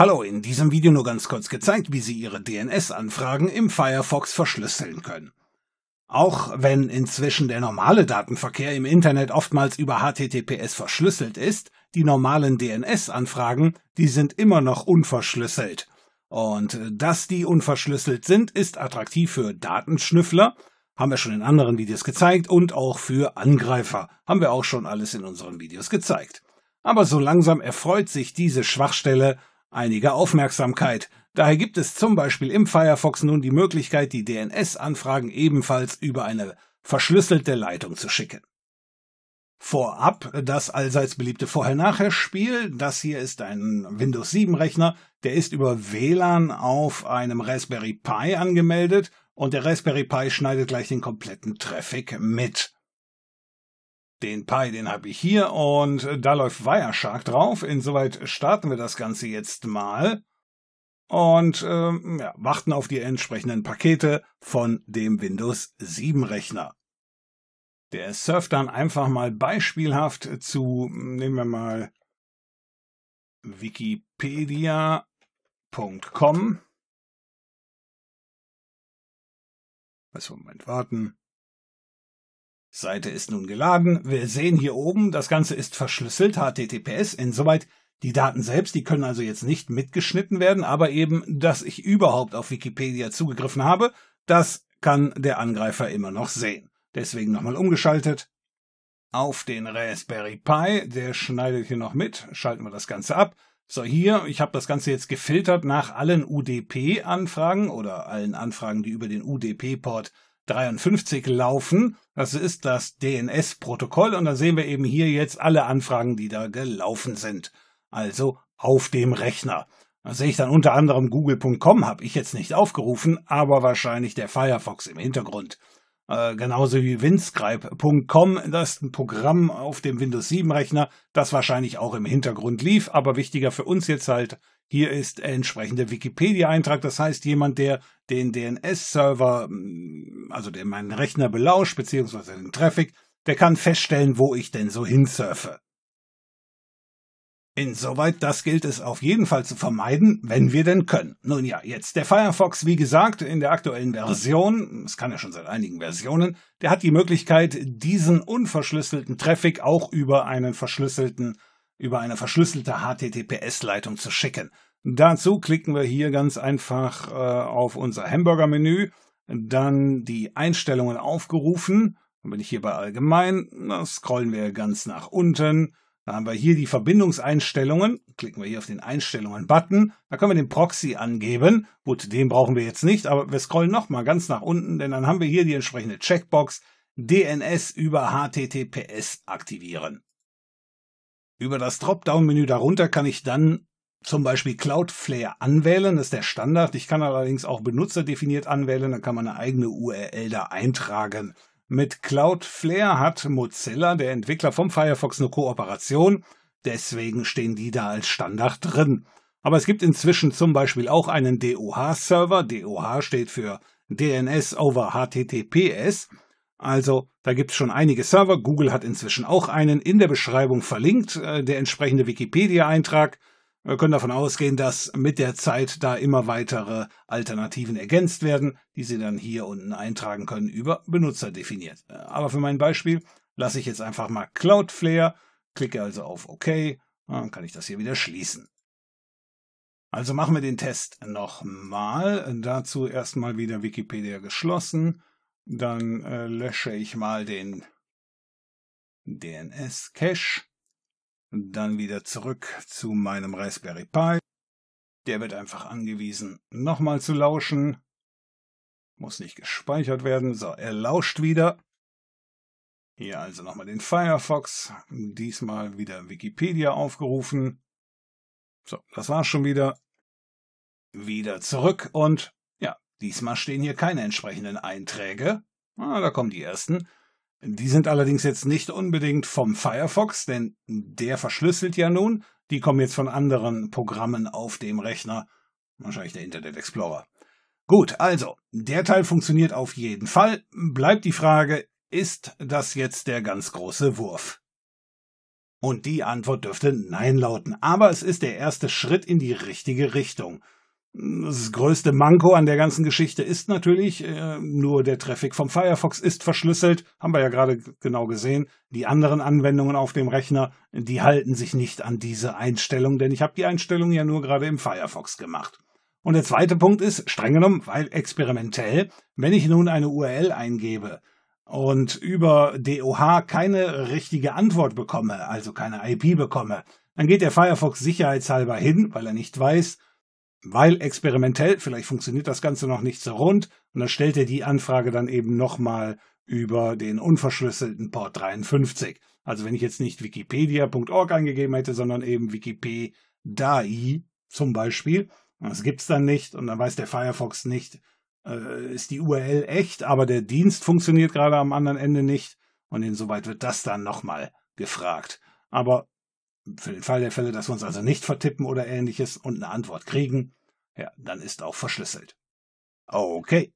Hallo, in diesem Video nur ganz kurz gezeigt, wie Sie Ihre DNS-Anfragen im Firefox verschlüsseln können. Auch wenn inzwischen der normale Datenverkehr im Internet oftmals über HTTPS verschlüsselt ist, die normalen DNS-Anfragen, die sind immer noch unverschlüsselt. Und äh, dass die unverschlüsselt sind, ist attraktiv für Datenschnüffler, haben wir schon in anderen Videos gezeigt, und auch für Angreifer, haben wir auch schon alles in unseren Videos gezeigt. Aber so langsam erfreut sich diese Schwachstelle einige Aufmerksamkeit. Daher gibt es zum Beispiel im Firefox nun die Möglichkeit, die DNS-Anfragen ebenfalls über eine verschlüsselte Leitung zu schicken. Vorab das allseits beliebte Vorher-Nachher-Spiel. Das hier ist ein Windows 7-Rechner. Der ist über WLAN auf einem Raspberry Pi angemeldet und der Raspberry Pi schneidet gleich den kompletten Traffic mit. Den Pi, den habe ich hier und äh, da läuft Wireshark drauf. Insoweit starten wir das Ganze jetzt mal und ähm, ja, warten auf die entsprechenden Pakete von dem Windows 7 Rechner. Der surft dann einfach mal beispielhaft zu, nehmen wir mal wikipedia.com. Also Moment warten. Seite ist nun geladen. Wir sehen hier oben, das Ganze ist verschlüsselt, HTTPS. Insoweit die Daten selbst, die können also jetzt nicht mitgeschnitten werden, aber eben, dass ich überhaupt auf Wikipedia zugegriffen habe, das kann der Angreifer immer noch sehen. Deswegen nochmal umgeschaltet. Auf den Raspberry Pi, der schneidet hier noch mit, schalten wir das Ganze ab. So, hier, ich habe das Ganze jetzt gefiltert nach allen UDP-Anfragen oder allen Anfragen, die über den UDP-Port 53 laufen. Das ist das DNS-Protokoll und da sehen wir eben hier jetzt alle Anfragen, die da gelaufen sind. Also auf dem Rechner. Da sehe ich dann unter anderem google.com, habe ich jetzt nicht aufgerufen, aber wahrscheinlich der Firefox im Hintergrund. Äh, genauso wie windscribe.com, das ist ein Programm auf dem Windows 7 Rechner, das wahrscheinlich auch im Hintergrund lief, aber wichtiger für uns jetzt halt, hier ist entsprechender Wikipedia-Eintrag, das heißt jemand, der den DNS-Server, mm, also der meinen Rechner belauscht, beziehungsweise den Traffic, der kann feststellen, wo ich denn so hinsurfe. Insoweit, das gilt es auf jeden Fall zu vermeiden, wenn wir denn können. Nun ja, jetzt der Firefox, wie gesagt, in der aktuellen Version, es kann ja schon seit einigen Versionen, der hat die Möglichkeit, diesen unverschlüsselten Traffic auch über einen verschlüsselten, über eine verschlüsselte HTTPS-Leitung zu schicken. Dazu klicken wir hier ganz einfach äh, auf unser Hamburger-Menü, dann die Einstellungen aufgerufen, dann bin ich hier bei Allgemein, dann scrollen wir ganz nach unten, da haben wir hier die Verbindungseinstellungen. Klicken wir hier auf den Einstellungen-Button. Da können wir den Proxy angeben. Gut, den brauchen wir jetzt nicht, aber wir scrollen nochmal ganz nach unten, denn dann haben wir hier die entsprechende Checkbox DNS über HTTPS aktivieren. Über das Dropdown-Menü darunter kann ich dann zum Beispiel Cloudflare anwählen, das ist der Standard. Ich kann allerdings auch benutzerdefiniert anwählen, dann kann man eine eigene URL da eintragen. Mit Cloudflare hat Mozilla, der Entwickler vom Firefox, eine Kooperation. Deswegen stehen die da als Standard drin. Aber es gibt inzwischen zum Beispiel auch einen DOH-Server. DOH steht für DNS over HTTPS. Also da gibt es schon einige Server. Google hat inzwischen auch einen in der Beschreibung verlinkt, äh, der entsprechende Wikipedia-Eintrag. Wir können davon ausgehen, dass mit der Zeit da immer weitere Alternativen ergänzt werden, die Sie dann hier unten eintragen können über Benutzer definiert. Äh, aber für mein Beispiel lasse ich jetzt einfach mal Cloudflare, klicke also auf OK, dann kann ich das hier wieder schließen. Also machen wir den Test nochmal. Dazu erstmal wieder Wikipedia geschlossen. Dann äh, lösche ich mal den DNS-Cache. Dann wieder zurück zu meinem Raspberry Pi. Der wird einfach angewiesen, nochmal zu lauschen. Muss nicht gespeichert werden. So, er lauscht wieder. Hier also nochmal den Firefox. Diesmal wieder Wikipedia aufgerufen. So, das war's schon wieder. Wieder zurück und ja, diesmal stehen hier keine entsprechenden Einträge. Ah, da kommen die ersten. Die sind allerdings jetzt nicht unbedingt vom Firefox, denn der verschlüsselt ja nun. Die kommen jetzt von anderen Programmen auf dem Rechner. Wahrscheinlich der Internet Explorer. Gut, also, der Teil funktioniert auf jeden Fall. Bleibt die Frage, ist das jetzt der ganz große Wurf? Und die Antwort dürfte Nein lauten, aber es ist der erste Schritt in die richtige Richtung. Das größte Manko an der ganzen Geschichte ist natürlich, äh, nur der Traffic vom Firefox ist verschlüsselt, haben wir ja gerade genau gesehen. Die anderen Anwendungen auf dem Rechner, die halten sich nicht an diese Einstellung, denn ich habe die Einstellung ja nur gerade im Firefox gemacht. Und der zweite Punkt ist, streng genommen, weil experimentell, wenn ich nun eine URL eingebe und über DOH keine richtige Antwort bekomme, also keine IP bekomme, dann geht der Firefox sicherheitshalber hin, weil er nicht weiß, weil experimentell, vielleicht funktioniert das Ganze noch nicht so rund und dann stellt er die Anfrage dann eben nochmal über den unverschlüsselten Port 53. Also wenn ich jetzt nicht wikipedia.org eingegeben hätte, sondern eben wikipedai zum Beispiel, das gibt es dann nicht und dann weiß der Firefox nicht, äh, ist die URL echt, aber der Dienst funktioniert gerade am anderen Ende nicht und insoweit wird das dann nochmal gefragt. Aber für den Fall der Fälle, dass wir uns also nicht vertippen oder ähnliches und eine Antwort kriegen, ja, dann ist auch verschlüsselt. Okay.